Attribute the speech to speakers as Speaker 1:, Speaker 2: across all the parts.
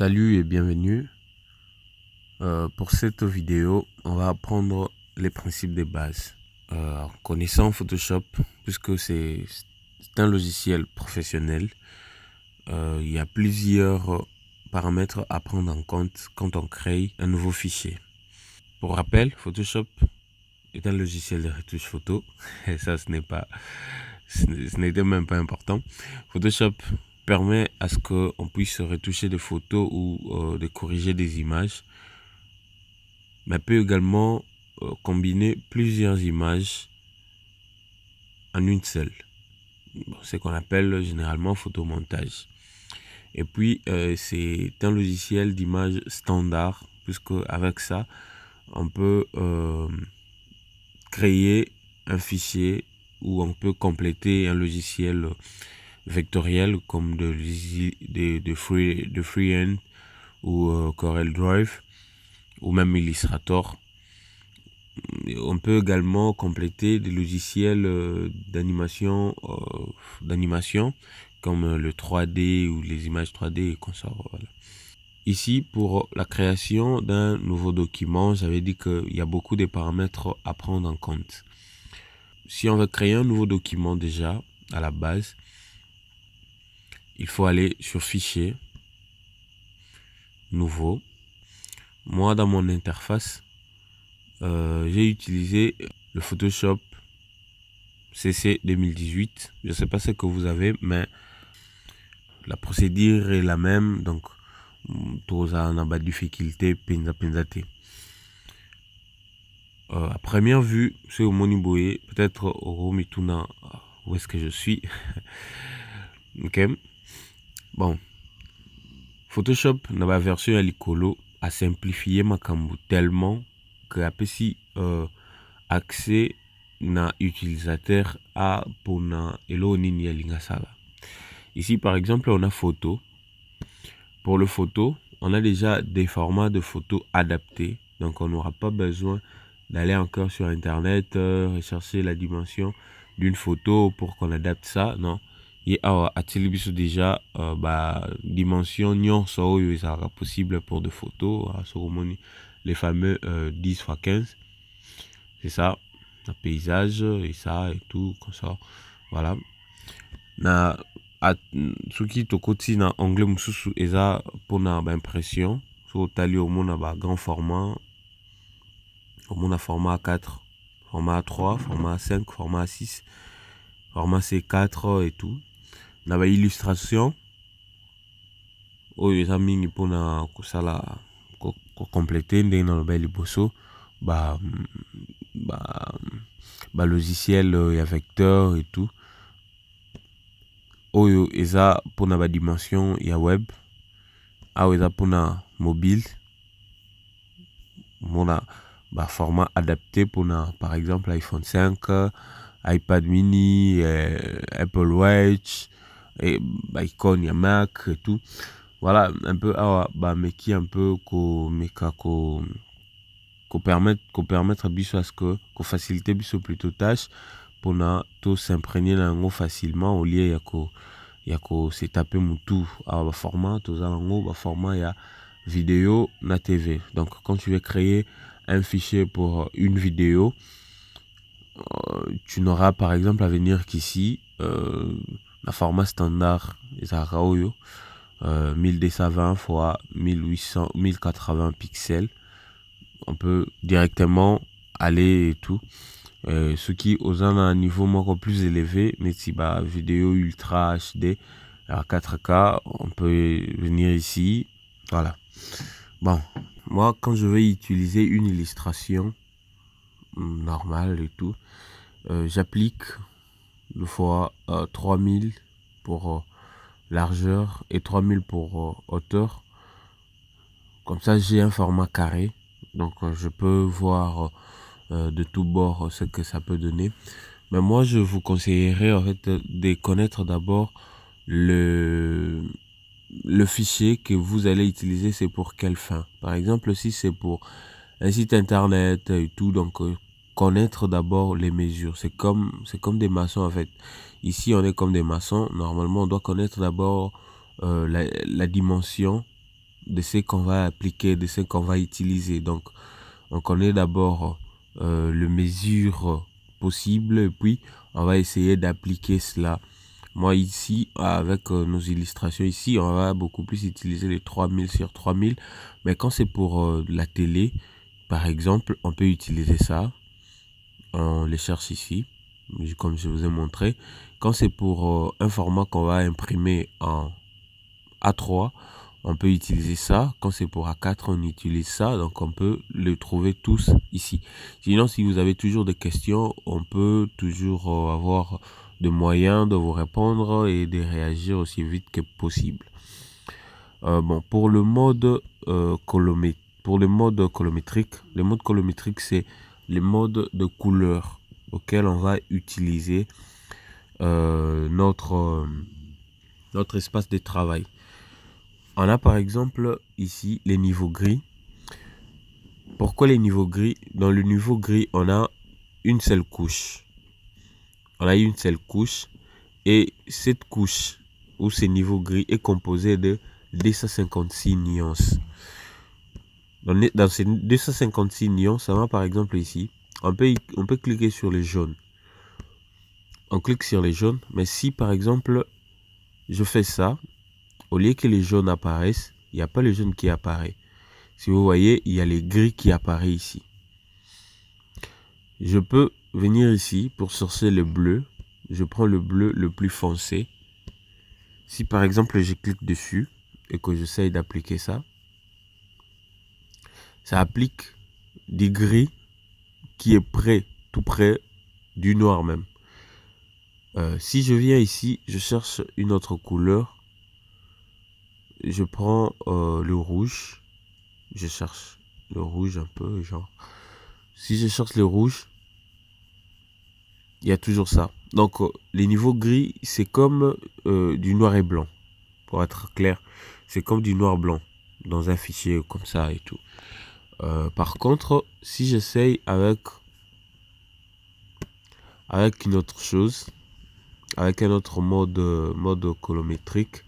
Speaker 1: Salut et bienvenue. Euh, pour cette vidéo, on va apprendre les principes de base. Euh, connaissant Photoshop, puisque c'est un logiciel professionnel, euh, il y a plusieurs paramètres à prendre en compte quand on crée un nouveau fichier. Pour rappel, Photoshop est un logiciel de retouche photo. Et ça, ce n'est pas, ce n'était même pas important. Photoshop permet à ce qu'on puisse retoucher des photos ou euh, de corriger des images, mais peut également euh, combiner plusieurs images en une seule. c'est ce qu'on appelle généralement photomontage. Et puis, euh, c'est un logiciel d'image standard, puisque avec ça, on peut créer un fichier ou on peut compléter un logiciel vectoriels comme de, de, de, free, de Freehand ou euh, Corel Drive ou même Illustrator. On peut également compléter des logiciels euh, d'animation euh, d'animation comme le 3D ou les images 3D et consorts. Voilà. Ici, pour la création d'un nouveau document, j'avais dit qu'il y a beaucoup de paramètres à prendre en compte. Si on veut créer un nouveau document déjà, à la base, il faut aller sur Fichier, Nouveau. Moi, dans mon interface, euh, j'ai utilisé le Photoshop CC 2018. Je sais pas ce que vous avez, mais la procédure est la même. Donc, tous en de difficulté, pinza penzate. Euh, à première vue, c'est au Moniboye, peut-être au Romituna, où est-ce que je suis. ok. Bon, Photoshop dans version version a simplifié ma cambo tellement que si euh, accès na utilisateur a pour elo nini alinga Ici par exemple on a photo. Pour le photo, on a déjà des formats de photos adaptés. Donc on n'aura pas besoin d'aller encore sur internet euh, rechercher la dimension d'une photo pour qu'on adapte ça. Non, il y a biso deja euh, dimension qui nyonso possible pour des photos à les fameux 10 x 15 c'est ça un paysage et ça et tout comme ça voilà na qui soki tokoti na anglais mosusu eza mpona baimpression so otali omona ba grand format omona format A4 format A3 format A5 format A6 format C4 et tout na ba illustration oyo eza mingi mpona kosala kocomplete ndenge belles liboso ba, ba, ba logiciel euh, ya vecteur et tout oyo eza mpona badimension ya web awa eza mpona mobile mona baformat adapté mpona par exemple iphone 5 ipad mini euh, apple watch et bah, icon ya Mac et tout voilà un peu ah, bah, mais qui un peu komeka ko permettre qu'on biso à ce que kofacilite biso plutôt tâche pour mpona tous s'imprégner mot facilement au lieu ya ko ya à motu à tout ah, bah, toza nango format ya vidéo na tv donc quand tu veux créer un fichier pour une vidéo euh, tu n'auras par exemple à venir qu'ici euh, la format standard ezalaka a euh, 1220 x 1800 1080 pixels on peut directement aller et tout euh, qui qui à un niveau encore plus élevé mais si bah vidéo ultra hd à 4k on peut venir ici voilà bon moi quand je vais utiliser une illustration mm, normale et tout euh, j'applique fois 3000 euh, pour euh, largeur et 3000 pour euh, hauteur. Comme ça, j'ai un format carré. Donc, je peux voir de tous bords ce que ça peut donner. Mais moi, je vous conseillerais en fait de connaître d'abord le, le fichier que vous allez utiliser, c'est pour quelle fin. Par exemple, si c'est pour un site internet et tout, donc connaître d'abord les mesures. C'est comme, c'est comme des maçons en fait. Ici, on est comme des maçons. Normalement, on doit connaître d'abord euh, la, dimension de ce qu'on va appliquer, de ce qu'on va utiliser. Donc, on connaît d'abord euh, les mesures possibles puis on va essayer d'appliquer cela. Moi ici, avec euh, nos illustrations ici, on va beaucoup plus utiliser les 3000 sur 3000. Mais quand c'est pour euh, la télé, par exemple, on peut utiliser ça on les cherche ici, comme je vous ai montré. Quand c'est pour euh, un format qu'on va imprimer en A3, on peut utiliser ça. Quand c'est pour A4, on utilise ça. Donc, on peut le trouver tous ici. Sinon, si vous avez toujours des questions, on peut toujours euh, avoir des moyens de vous répondre et de réagir aussi vite que possible. Euh, bon, pour le mode pour le mode colométrique, le mode colométrique c'est les modes de couleur auxquels on va utiliser euh, notre, euh, notre espace de travail. On a par exemple ici les niveaux gris. Pourquoi les niveaux gris Dans le niveau gris, on a une seule couche. On a une seule couche et cette couche ou ces niveaux gris est composé de 256 nuances. Dans, ces 256 nions, ça va par exemple ici. On peut, on peut cliquer sur les jaunes. On clique sur les jaunes. Mais si par exemple, je fais ça, au lieu que les jaunes apparaissent, il n'y a pas les jaunes qui apparaît. Si vous voyez, il y a les gris qui apparaît ici. Je peux venir ici pour sourcer le bleu. Je prends le bleu le plus foncé. Si par exemple je clique dessus et que j'essaye d'appliquer ça, ça applique des gris qui est près, tout près du noir même. Euh, si je viens ici, je cherche une autre couleur. Je prends euh, le rouge. Je cherche le rouge un peu, genre. Si je cherche le rouge, il y a toujours ça. Donc, euh, les niveaux gris, c'est comme du noir et blanc. Pour être clair, c'est comme du noir-blanc dans un fichier comme ça et tout. Euh, par contre, si j'essaye avec, avec une autre chose, avec un autre mode, mode colométrique,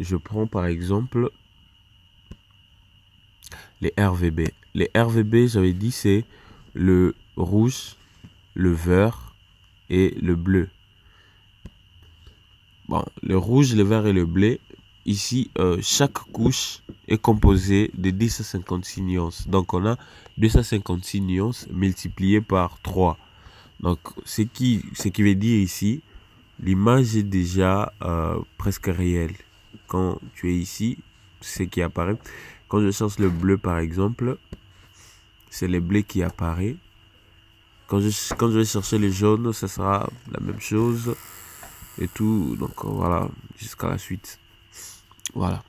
Speaker 1: je prends par exemple les RVB. Les RVB, j'avais dit, c'est le rouge, le vert et le bleu. Bon, le rouge, le vert et le bleu, ici, euh, chaque couche est composée de 256 nuances. Donc, on a 256 nuances multipliées par 3. Donc, ce qui, ce qui veut dire ici, l'image est déjà euh, presque réelle. Quand tu es ici, c'est qui apparaît. Quand je cherche le bleu, par exemple, c'est le bleu qui apparaît. Quand je, quand je vais chercher le jaune, ça sera la même chose. Et tout, donc voilà, jusqu'à la suite. Voilà.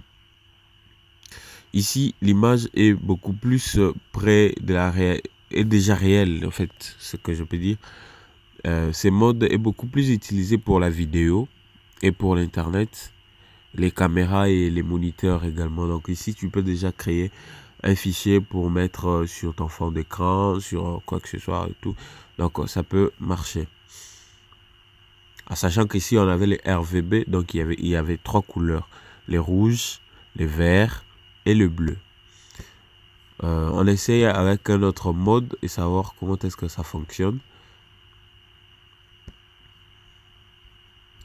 Speaker 1: Ici, l'image est beaucoup plus euh, près de la réelle, est déjà réelle en fait, ce que je peux dire. Euh, ces ce mode est beaucoup plus utilisé pour la vidéo et pour l'internet, les caméras et les moniteurs également. Donc ici, tu peux déjà créer un fichier pour mettre euh, sur ton fond d'écran, sur quoi que ce soit et tout. Donc ça peut marcher. En ah, sachant qu'ici on avait les RVB, donc il y avait, il y avait trois couleurs les rouges, les verts et le bleu. Euh, on essaye avec un autre mode et savoir comment est-ce que ça fonctionne.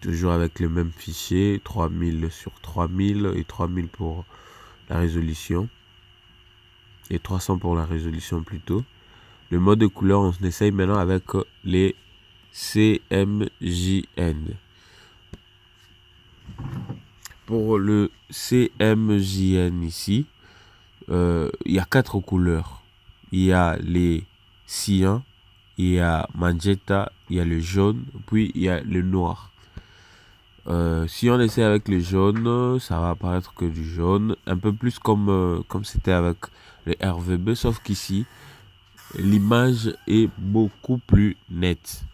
Speaker 1: Toujours avec le même fichier, 3000 sur 3000 et 3000 pour la résolution. Et 300 pour la résolution plutôt. Le mode de couleur, on essaye maintenant avec les CMJN pour le CMJN ici, euh, il y a quatre couleurs. Il y a les cyan, il y a magenta, il y a le jaune, puis il y a le noir. Euh, si on essaie avec le jaune, ça va apparaître que du jaune, un peu plus comme euh, comme c'était avec le RVB, sauf qu'ici, l'image est beaucoup plus nette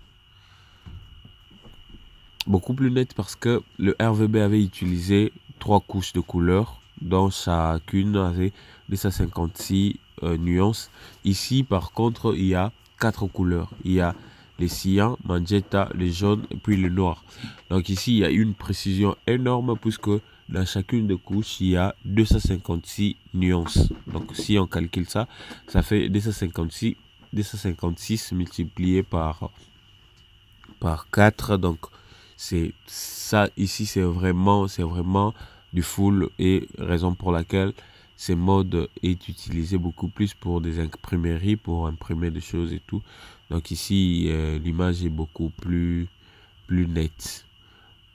Speaker 1: beaucoup plus net parce que le RVB avait utilisé trois couches de couleurs dont chacune avait 256 euh, nuances. Ici, par contre, il y a quatre couleurs. Il y a les cyan, magenta, les jaunes et puis le noir. Donc ici, il y a une précision énorme puisque dans chacune des couches, il y a 256 nuances. Donc si on calcule ça, ça fait 256, 256 multiplié par, par 4. Donc c'est ça ici c'est vraiment c'est vraiment du full et raison pour laquelle ces modes est utilisé beaucoup plus pour des imprimeries pour imprimer des choses et tout donc ici euh, l'image est beaucoup plus plus nette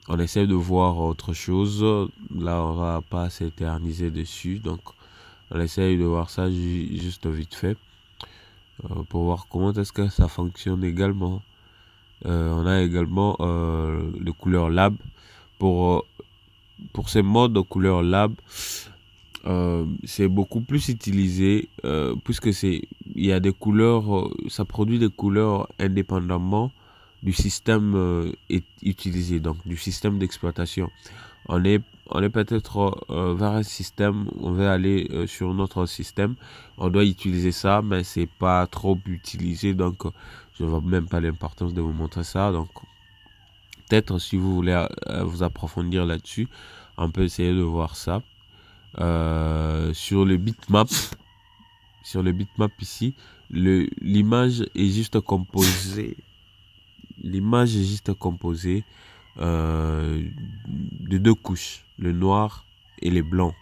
Speaker 1: on essaie de voir autre chose là on va pas s'éterniser dessus donc on essaye de voir ça juste vite fait euh, pour voir comment est-ce que ça fonctionne également euh, on a également euh, les couleurs lab. Pour, euh, pour ces modes de couleurs lab, c'est beaucoup plus utilisé puisque c'est il y a des couleurs ça produit des couleurs indépendamment du système utilisé donc du système d'exploitation on est peut-être euh, vers un système, on veut aller euh, sur notre système, on doit utiliser ça, mais c'est pas trop utilisé, donc euh, je ne vois même pas l'importance de vous montrer ça. Donc peut-être si vous voulez vous approfondir là-dessus, on peut essayer de voir ça. sur le bitmap, sur le bitmap ici, l'image est juste composée. L'image est juste composée euh, de deux couches, le noir et les blancs.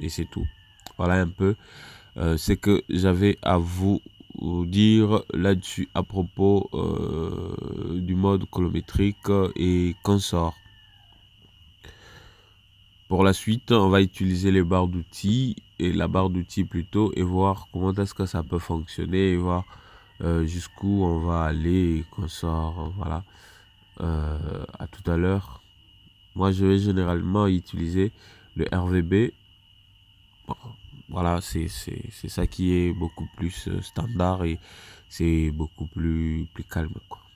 Speaker 1: Et c'est tout. Voilà un peu euh, ce que j'avais à vous dire là-dessus à propos euh, du mode colométrique et consort. Pour la suite, on va utiliser les barres d'outils et la barre d'outils plutôt et voir comment est-ce que ça peut fonctionner et voir jusqu'où on va aller et qu'on sort. Voilà. Euh, à tout à l'heure. Moi, je vais généralement utiliser le RVB. voilà, c'est ça qui est beaucoup plus euh, standard et c'est beaucoup plus, plus calme. Quoi.